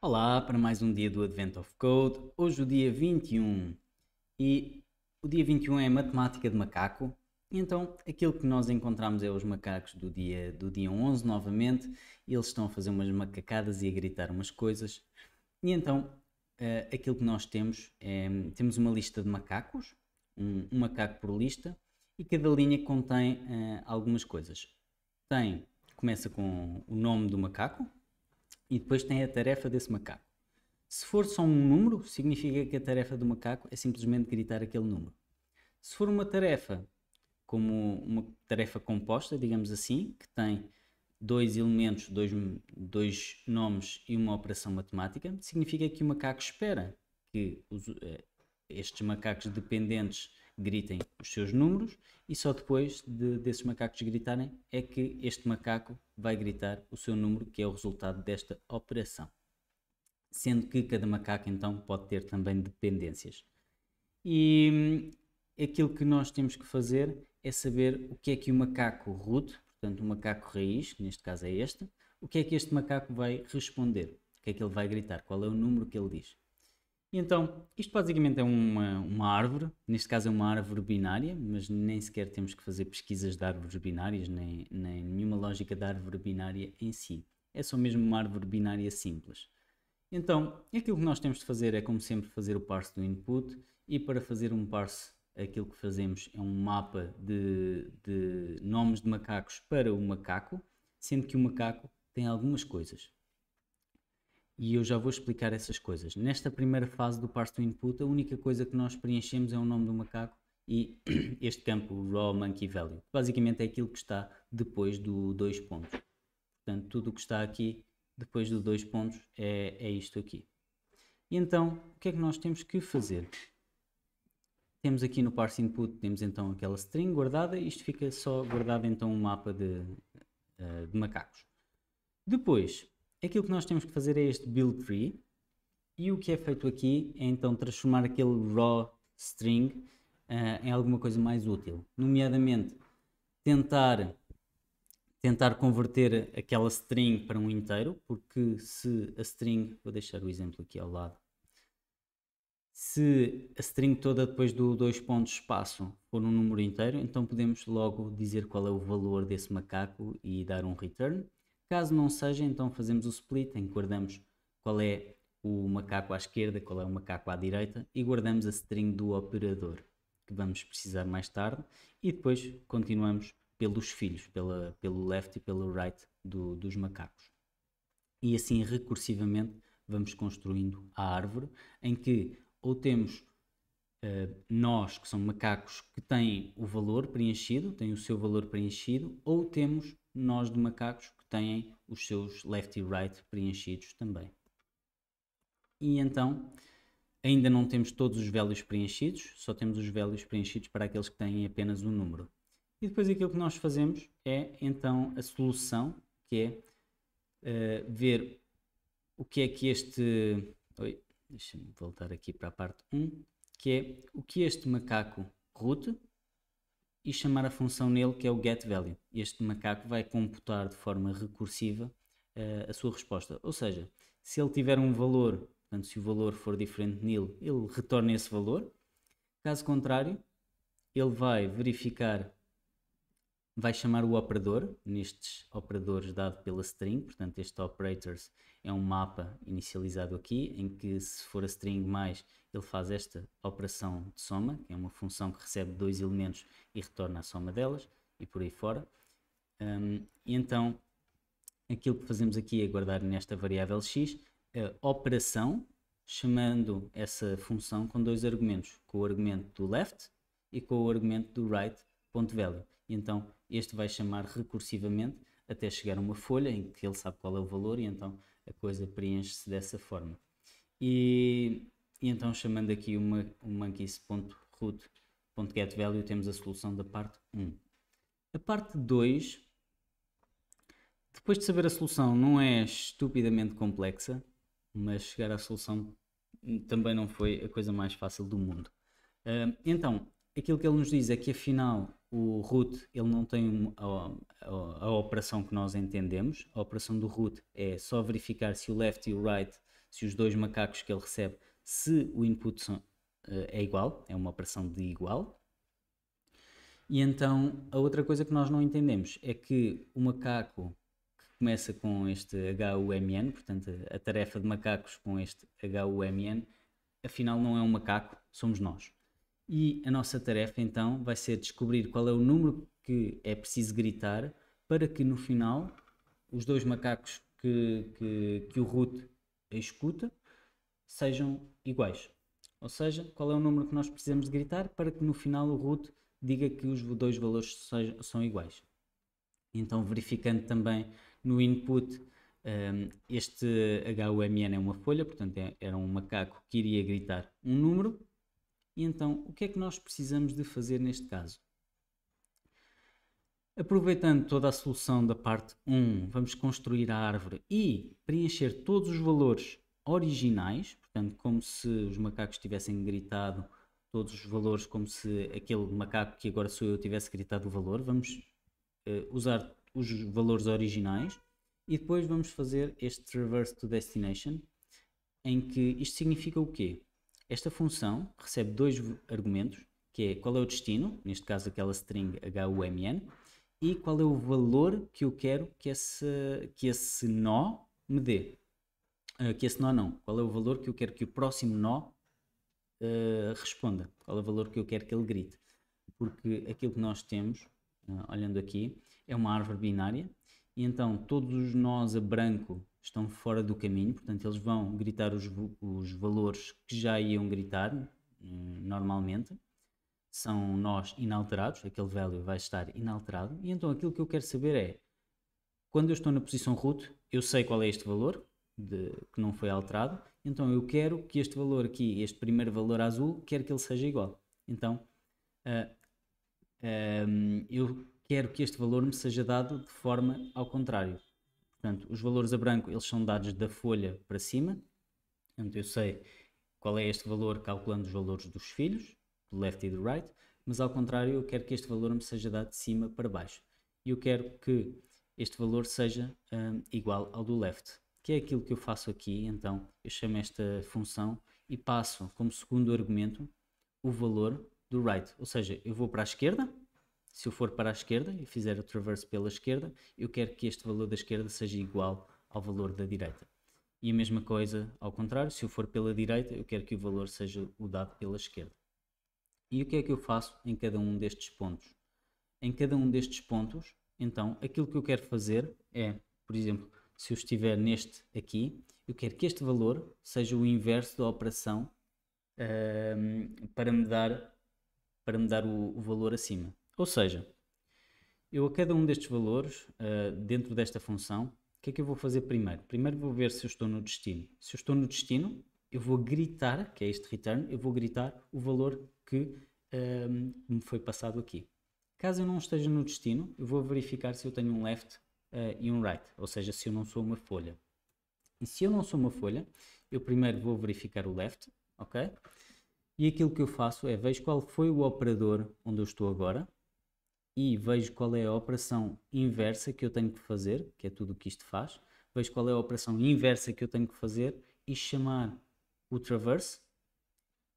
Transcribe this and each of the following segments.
Olá para mais um dia do Advent of Code. Hoje o dia 21 e o dia 21 é matemática de macaco. E então aquilo que nós encontramos é os macacos do dia do dia 11 novamente. Eles estão a fazer umas macacadas e a gritar umas coisas. E então uh, aquilo que nós temos é temos uma lista de macacos, um, um macaco por lista e cada linha contém uh, algumas coisas. Tem começa com o nome do macaco, e depois tem a tarefa desse macaco. Se for só um número, significa que a tarefa do macaco é simplesmente gritar aquele número. Se for uma tarefa, como uma tarefa composta, digamos assim, que tem dois elementos, dois, dois nomes e uma operação matemática, significa que o macaco espera que os, eh, estes macacos dependentes gritem os seus números e só depois de, desses macacos gritarem é que este macaco vai gritar o seu número, que é o resultado desta operação. Sendo que cada macaco então pode ter também dependências. E hum, aquilo que nós temos que fazer é saber o que é que o macaco root, portanto o macaco raiz, que neste caso é este, o que é que este macaco vai responder, o que é que ele vai gritar, qual é o número que ele diz. E então, isto basicamente é uma, uma árvore, neste caso é uma árvore binária, mas nem sequer temos que fazer pesquisas de árvores binárias, nem, nem nenhuma lógica de árvore binária em si. É só mesmo uma árvore binária simples. Então, aquilo que nós temos de fazer é, como sempre, fazer o parse do input, e para fazer um parse, aquilo que fazemos é um mapa de, de nomes de macacos para o macaco, sendo que o macaco tem algumas coisas. E eu já vou explicar essas coisas. Nesta primeira fase do parse do input, a única coisa que nós preenchemos é o nome do macaco e este campo raw monkey value. Basicamente é aquilo que está depois do dois pontos. Portanto, tudo o que está aqui depois do dois pontos é, é isto aqui. E então, o que é que nós temos que fazer? Temos aqui no parse input, temos então aquela string guardada. Isto fica só guardado então um mapa de, eh, de macacos. Depois, aquilo que nós temos que fazer é este build tree e o que é feito aqui é então transformar aquele raw string uh, em alguma coisa mais útil, nomeadamente tentar tentar converter aquela string para um inteiro, porque se a string, vou deixar o exemplo aqui ao lado, se a string toda depois do dois pontos espaço for um número inteiro, então podemos logo dizer qual é o valor desse macaco e dar um return. Caso não seja, então fazemos o split em que guardamos qual é o macaco à esquerda, qual é o macaco à direita e guardamos a string do operador que vamos precisar mais tarde e depois continuamos pelos filhos, pela, pelo left e pelo right do, dos macacos. E assim recursivamente vamos construindo a árvore em que ou temos Uh, nós, que são macacos, que têm o valor preenchido, têm o seu valor preenchido, ou temos nós de macacos têm os seus left e right preenchidos também. E então, ainda não temos todos os velhos preenchidos, só temos os velhos preenchidos para aqueles que têm apenas um número. E depois aquilo que nós fazemos é então a solução, que é uh, ver o que é que este. Oi, deixa-me voltar aqui para a parte 1, que é o que este macaco root e chamar a função nele que é o getValue. Este macaco vai computar de forma recursiva uh, a sua resposta. Ou seja, se ele tiver um valor, portanto, se o valor for diferente nil ele retorna esse valor. Caso contrário, ele vai verificar vai chamar o operador, nestes operadores dado pela string, portanto este operators é um mapa inicializado aqui, em que se for a string mais, ele faz esta operação de soma, que é uma função que recebe dois elementos e retorna a soma delas, e por aí fora. Um, e então, aquilo que fazemos aqui é guardar nesta variável x a operação, chamando essa função com dois argumentos, com o argumento do left e com o argumento do right, ponto value. E então este vai chamar recursivamente até chegar a uma folha em que ele sabe qual é o valor e então a coisa preenche-se dessa forma. E, e, então chamando aqui o monkeys.root.getValue temos a solução da parte 1. A parte 2, depois de saber a solução, não é estupidamente complexa, mas chegar à solução também não foi a coisa mais fácil do mundo. então, aquilo que ele nos diz é que afinal o root ele não tem a, a, a, operação que nós entendemos. A operação do root é só verificar se o left e o right, se os dois macacos que ele recebe, se o input são, eh, é igual, é uma operação de igual. E então a outra coisa que nós não entendemos é que o macaco que começa com este HUMN, portanto a tarefa de macacos com este HUMN, afinal não é um macaco, somos nós. E a nossa tarefa então vai ser descobrir qual é o número que é preciso gritar para que no final os dois macacos que, que, que o root escuta sejam iguais. Ou seja, qual é o número que nós precisamos de gritar para que no final o root diga que os dois valores sejam, são iguais. Então, verificando também no input, um, ehm, este HUMN é uma folha, portanto, é, era um macaco que iria gritar um número e então, o que é que nós precisamos de fazer neste caso? Aproveitando toda a solução da parte 1, vamos construir a árvore e preencher todos os valores originais, portanto, como se os macacos tivessem gritado todos os valores, como se aquele macaco que agora sou eu tivesse gritado o valor. Vamos uh, usar os valores originais e depois vamos fazer este traverse to destination, em que isto significa o quê? Esta função recebe dois argumentos, que é qual é o destino, neste caso aquela string HUMN, e qual é o valor que eu quero que esse, que esse nó me dê. Uh, que esse nó não. Qual é o valor que eu quero que o próximo nó uh, responda? Qual é o valor que eu quero que ele grite? Porque aquilo que nós temos, uh, olhando aqui, é uma árvore binária, e então todos os nós a branco estão fora do caminho, portanto, eles vão gritar os, os valores que já iam gritar eh, normalmente, são nós inalterados, aquele value vai estar inalterado, e então aquilo que eu quero saber é, quando eu estou na posição root, eu sei qual é este valor, de, que não foi alterado, então eu quero que este valor aqui, este primeiro valor azul, quero que ele seja igual. Então, uh, eh, um, eh, eu quero que este valor me seja dado de forma ao contrário. Portanto, os valores a branco eles são dados da folha para cima. Portanto, eu sei qual é este valor calculando os valores dos filhos, do left e do right, mas ao contrário eu quero que este valor me seja dado de cima para baixo. E eu quero que este valor seja um, igual ao do left, que é aquilo que eu faço aqui. Então, eu chamo esta função e passo como segundo argumento o valor do right, ou seja, eu vou para a esquerda, se eu for para a esquerda e fizer o traverse pela esquerda, eu quero que este valor da esquerda seja igual ao valor da direita. E a mesma coisa ao contrário, se eu for pela direita, eu quero que o valor seja o dado pela esquerda. E o que é que eu faço em cada um destes pontos? Em cada um destes pontos, então, aquilo que eu quero fazer é, por exemplo, se eu estiver neste aqui, eu quero que este valor seja o inverso da operação um, ehm, para me dar, para me dar o, o valor acima. Ou seja, eu a cada um destes valores, uh, dentro desta função, o que é que eu vou fazer primeiro? Primeiro vou ver se eu estou no destino. Se eu estou no destino, eu vou gritar, que é este return, eu vou gritar o valor que ehm, me foi passado aqui. Caso eu não esteja no destino, eu vou verificar se eu tenho um left uh, e um right, ou seja, se eu não sou uma folha. E se eu não sou uma folha, eu primeiro vou verificar o left, ok? E aquilo que eu faço é vejo qual foi o operador onde eu estou agora, e vejo qual é a operação inversa que eu tenho que fazer, que é tudo o que isto faz, vejo qual é a operação inversa que eu tenho que fazer e chamar o traverse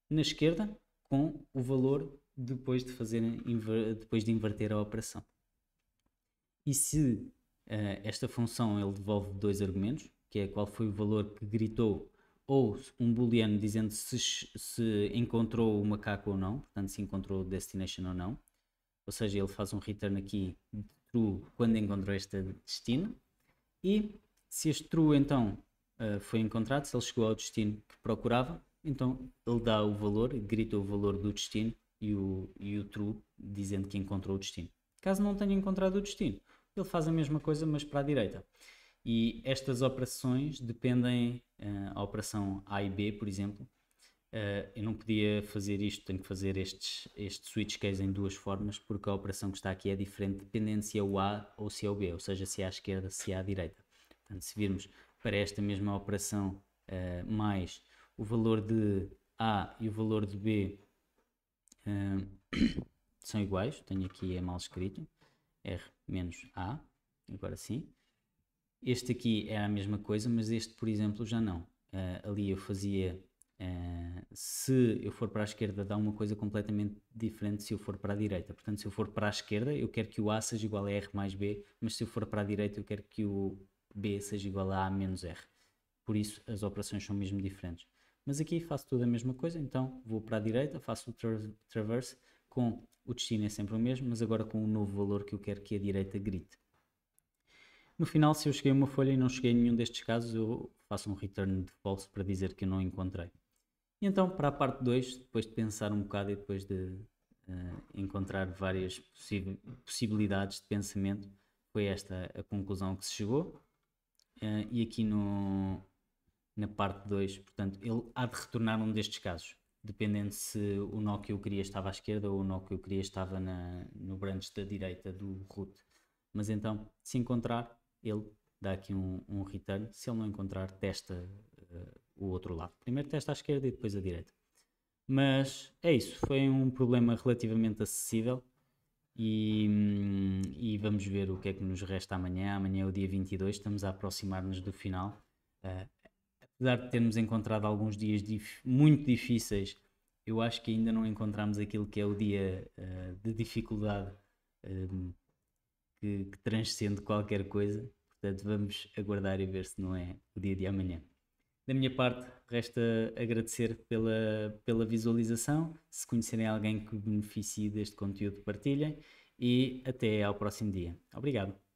na esquerda com o valor depois de, fazer, depois de inverter a operação. E se uh, esta função ele devolve dois argumentos, que é qual foi o valor que gritou ou um booleano dizendo se, se encontrou o macaco ou não, portanto se encontrou o destination ou não, ou seja, ele faz um return aqui true quando encontrou este destino. E se este true então eh, foi encontrado, se ele chegou ao destino que procurava, então ele dá o valor, grita o valor do destino e o, e o true dizendo que encontrou o destino. Caso não tenha encontrado o destino, ele faz a mesma coisa mas para a direita. E estas operações dependem, eh, a operação A e B, por exemplo, Uh, eu não podia fazer isto, tenho que fazer estes, este switch case em duas formas, porque a operação que está aqui é diferente dependendo se é o A ou se é o B, ou seja, se é à esquerda, se é à direita. Portanto, se virmos para esta mesma operação uh, mais o valor de A e o valor de B uh, são iguais, tenho aqui é mal escrito, R menos A, agora sim. Este aqui é a mesma coisa, mas este, por exemplo, já não. ali eu fazia Uh, se eu for para a esquerda, dá uma coisa completamente diferente se eu for para a direita. Portanto, se eu for para a esquerda, eu quero que o A seja igual a R mais B, mas se eu for para a direita, eu quero que o B seja igual a A menos R. Por isso, as operações são mesmo diferentes. Mas aqui faço tudo a mesma coisa, então vou para a direita, faço o tra traverse com o destino é sempre o mesmo, mas agora com um novo valor que eu quero que a direita grite. No final, se eu cheguei a uma folha e não cheguei a nenhum destes casos, eu faço um return de false para dizer que eu não encontrei. E então, para a parte 2, depois de pensar um bocado e depois de uh, encontrar várias possi possibilidades de pensamento, foi esta a conclusão que se chegou. Uh, e aqui no, na parte 2, portanto, ele há de retornar um destes casos, dependendo se o nó que eu queria estava à esquerda ou o nó que eu queria estava na, no branch da direita do root. Mas então, se encontrar, ele dá aqui um, um return, se ele não encontrar, testa o outro lado. Primeiro testa à esquerda e depois à direita. Mas é isso, foi um problema relativamente acessível e, hum, e, vamos ver o que é que nos resta amanhã. Amanhã é o dia 22, estamos a aproximar-nos do final. Uh, apesar de termos encontrado alguns dias dif muito difíceis, eu acho que ainda não encontramos aquilo que é o dia uh, de dificuldade hum, que, que transcende qualquer coisa. Portanto, vamos aguardar e ver se não é o dia de amanhã. Da minha parte, resta agradecer pela, pela visualização. Se conhecerem alguém que beneficie deste conteúdo, partilhem e até ao próximo dia. Obrigado.